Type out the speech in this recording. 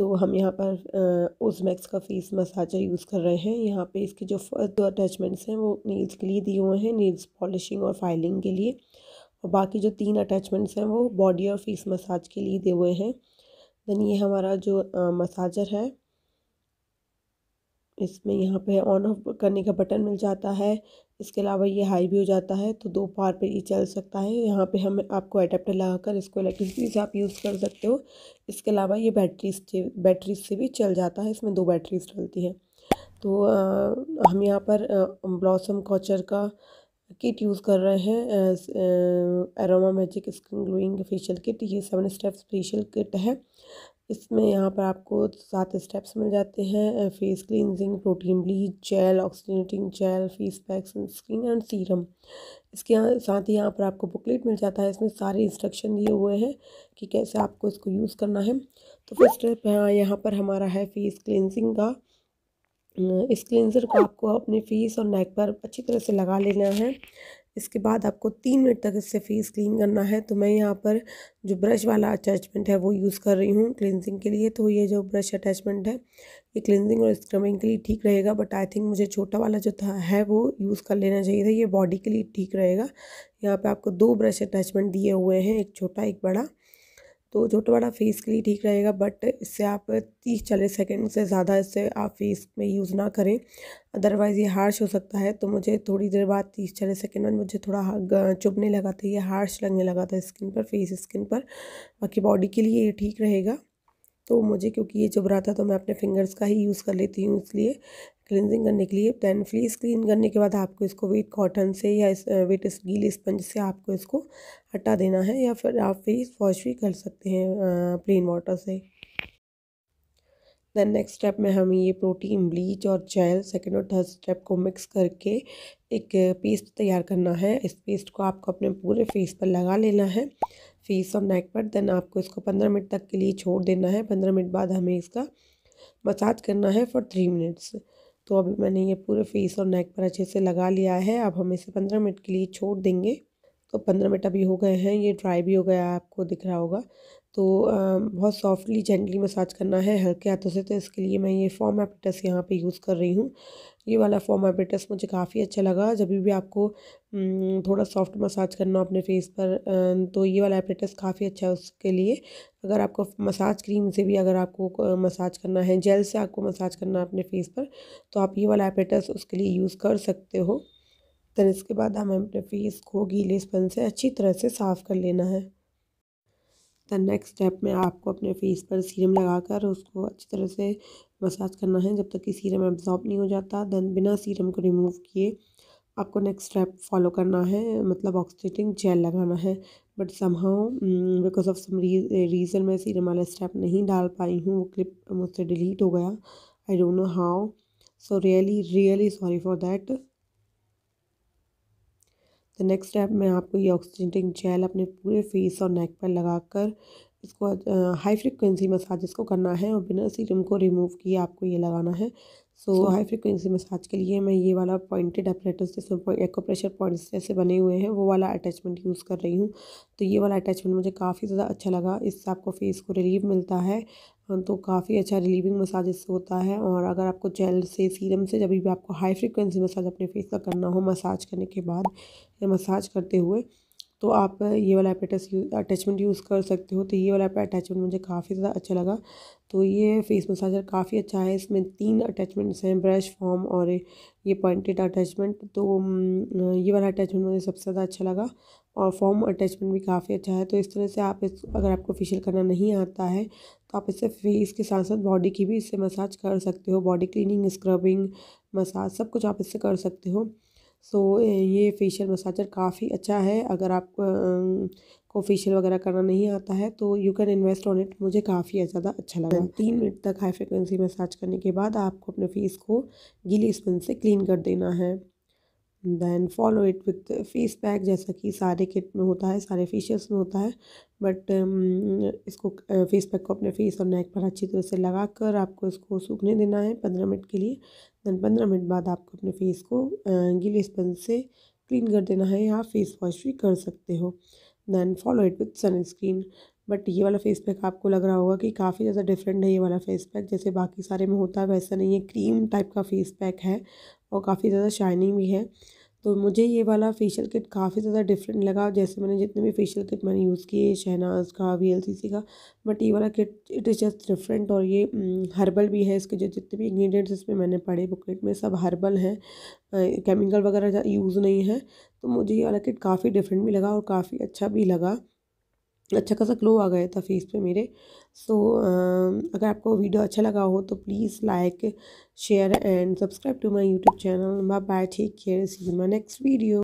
तो हम यहाँ पर ओजमैक्स का फेस मसाजर यूज़ कर रहे हैं यहाँ पे इसके जो दो अटैचमेंट्स हैं वो नील्स के लिए दिए हुए हैं नील्स पॉलिशिंग और फाइलिंग के लिए और बाकी जो तीन अटैचमेंट्स हैं वो बॉडी और फेस मसाज के लिए दिए हुए हैं दैन ये हमारा जो मसाजर है इसमें यहाँ पे ऑन ऑफ करने का बटन मिल जाता है इसके अलावा ये हाई भी हो जाता है तो दो पार पे ये चल सकता है यहाँ पे हम आपको अडेप्टर लगाकर इसको इलेक्ट्रिसिटी से आप यूज़ कर सकते हो इसके अलावा ये बैटरी से बैटरी से भी चल जाता है इसमें दो बैटरीज डलती हैं तो आ, हम यहाँ पर ब्लॉसम कॉचर का किट यूज़ कर रहे हैं aroma magic skin glowing facial kit ये सेवन स्टेप्स फेशियल किट है इसमें यहाँ पर आपको सात स्टेप्स मिल जाते हैं face cleansing protein bleach gel oxygenating gel face pack sunscreen and serum इसके यहाँ साथ ही यहाँ पर आपको बुकलेट मिल जाता है इसमें सारे इंस्ट्रक्शन दिए हुए हैं कि कैसे आपको इसको यूज़ करना है तो फर्स्ट स्टेप हाँ यहाँ पर हमारा है फेस क्लिनजिंग का इस क्लिनज़र को आपको अपने फेस और नेक पर अच्छी तरह से लगा लेना है इसके बाद आपको तीन मिनट तक इससे फेस क्लीन करना है तो मैं यहाँ पर जो ब्रश वाला अटैचमेंट है वो यूज़ कर रही हूँ क्लिनजिंग के लिए तो ये जो ब्रश अटैचमेंट है ये क्लिनजिंग और स्क्रबिंग के लिए ठीक रहेगा बट आई थिंक मुझे छोटा वाला जो था है वो यूज़ कर लेना चाहिए था ये बॉडी के लिए ठीक रहेगा यहाँ पर आपको दो ब्रश अटैचमेंट दिए हुए हैं एक छोटा एक बड़ा तो छोटा बड़ा फेस के लिए ठीक रहेगा बट इससे आप तीस चालीस सेकेंड से ज़्यादा इससे आप फेस में यूज़ ना करें अदरवाइज़ ये हार्श हो सकता है तो मुझे थोड़ी देर बाद तीस चालीस सेकेंड बाद मुझे थोड़ा हाँ, चुभने लगा था ये हार्श लगने लगा था स्किन पर फेस स्किन पर बाकी बॉडी के लिए ये ठीक रहेगा तो मुझे क्योंकि ये चुभ रहा था तो मैं अपने फिंगर्स का ही यूज़ कर लेती हूँ इसलिए क्लिनजिंग करने के लिए दैन फ्लीस क्लीन करने के बाद आपको इसको वेट कॉटन से या इस वेट गीली स्पंज से आपको इसको हटा देना है या फिर आप फेस वॉश भी कर सकते हैं प्लेन वाटर से देन नेक्स्ट स्टेप में हम ये प्रोटीन ब्लीच और जेल सेकेंड और थर्ड स्टेप को मिक्स करके एक पेस्ट तैयार करना है इस पेस्ट को आपको अपने पूरे फेस पर लगा लेना है फेस और नेक पर देन आपको इसको पंद्रह मिनट तक के लिए छोड़ देना है पंद्रह मिनट बाद हमें इसका मसाज करना है फॉर थ्री मिनट्स तो अभी मैंने ये पूरे फेस और नेक पर अच्छे से लगा लिया है अब हम इसे पंद्रह मिनट के लिए छोड़ देंगे तो पंद्रह मिनट अभी हो गए हैं ये ड्राई भी हो गया है आपको दिख रहा होगा तो बहुत सॉफ्टली जेंटली मसाज करना है हल्के हाथों से तो इसके लिए मैं ये फॉर्म एपिटस यहाँ पे यूज़ कर रही हूँ ये वाला फॉर्म एपिटस मुझे काफ़ी अच्छा लगा जब भी आपको थोड़ा सॉफ्ट मसाज करना हो अपने फेस पर तो ये वाला एपिटस काफ़ी अच्छा है उसके लिए अगर आपको मसाज क्रीम से भी अगर आपको मसाज करना है जेल से आपको मसाज करना है अपने फेस पर तो आप ये वाला एपिटस उसके लिए यूज़ कर सकते हो देन इसके बाद हमें अपने फेस को गीले स्पन से अच्छी तरह से साफ़ कर लेना है दैन नेक्स्ट स्टेप में आपको अपने फेस पर सीरम लगाकर उसको अच्छी तरह से मसाज करना है जब तक कि सीरम एब्जॉर्ब नहीं हो जाता दैन बिना सीरम को रिमूव किए आपको नेक्स्ट स्टेप फॉलो करना है मतलब ऑक्सीटिंग जेल लगाना है but somehow because of some reason मैं सीरम वाला स्टेप नहीं डाल पाई हूँ वो क्लिप मुझसे डिलीट हो गया I don't know how so really really sorry for that next step में आपको ये ऑक्सीजेंटिंग जेल अपने पूरे फेस और नेक पर लगाकर इसको हाई फ्रिक्वेंसी मसाज इसको करना है और बिना सीरम को रिमूव किए आपको ये लगाना है सो हाई फ्रिक्वेंसी मसाज के लिए मैं ये वाला पॉइंटेड अपरेटस जिसमें एक्को प्रेशर पॉइंट्स जैसे बने हुए हैं वो वाला अटैचमेंट यूज़ कर रही हूँ तो ये वाला अटैचमेंट मुझे काफ़ी ज़्यादा अच्छा लगा इससे आपको फेस को रिलीफ मिलता है तो काफ़ी अच्छा रिलीविंग मसाज इससे होता है और अगर आपको जेल से सीरम से जब भी आपको हाई फ्रिक्वेंसी मसाज अपने फेस का करना हो मसाज करने के बाद या मसाज करते हुए तो आप ये वाला अटैच अटैचमेंट यूज़ कर सकते हो तो ये वाला अटैचमेंट मुझे काफ़ी ज़्यादा अच्छा लगा तो ये फेस मसाजर काफ़ी अच्छा है इसमें तीन अटैचमेंट्स हैं ब्रश फॉर्म और ये पॉइंटेड अटैचमेंट तो ये वाला अटैचमेंट मुझे सबसे ज़्यादा अच्छा लगा और फॉर्म अटैचमेंट भी काफ़ी अच्छा है तो इस तरह से आप इस अगर आपको फेशियल करना नहीं आता है तो आप इससे फेस के साथ साथ बॉडी की भी इससे मसाज कर सकते हो बॉडी क्लीनिंग स्क्रबिंग मसाज सब कुछ आप इससे कर सकते हो सो ये फेशियल मसाजर काफ़ी अच्छा है अगर आप को फेशियल वगैरह करना नहीं आता है तो you can invest on it मुझे काफ़ी ज़्यादा अच्छा लगा तीन मिनट तक हाई फ्रिक्वेंसी मसाज करने के बाद आपको अपने फेस को गीली स्पिन से क्लीन कर देना है then follow it with face pack जैसा कि सारे किट में होता है सारे फेशियल्स में होता है बट um, इसको फेस पैक को अपने फेस और नेक पर अच्छी तरह से लगा कर आपको इसको सूखने देना है पंद्रह मिनट के लिए दैन पंद्रह मिनट बाद आपको अपने फेस को गीले स्पंज से क्लीन कर देना है या फेस वॉश भी कर सकते हो then follow it with sunscreen but ये वाला फेस पैक आपको लग रहा होगा कि काफ़ी ज़्यादा डिफरेंट है ये वाला फेस पैक जैसे बाकी सारे में होता है वैसा नहीं है क्रीम टाइप का फेस पैक है और काफ़ी ज़्यादा शाइनिंग भी है तो मुझे ये वाला फेशियल किट काफ़ी ज़्यादा डिफरेंट लगा जैसे मैंने जितने भी फेशियल किट मैंने यूज़ किए शहनाज का वी एल सी सी का बट ये वाला kit it is just different और ये हर्बल mm, भी है इसके जो जितने भी इंग्रेडिएंट्स इसमें मैंने पढ़े बुकलेट में सब हर्बल हैं केमिकल वगैरह यूज़ नहीं है तो मुझे ये वाला किट काफ़ी डिफरेंट भी लगा और काफ़ी अच्छा भी लगा अच्छा खासा ग्लो आ गया था फेस पे मेरे सो so, अगर आपको वीडियो अच्छा लगा हो तो please like share and subscribe to my YouTube channel bye bye take care see my next video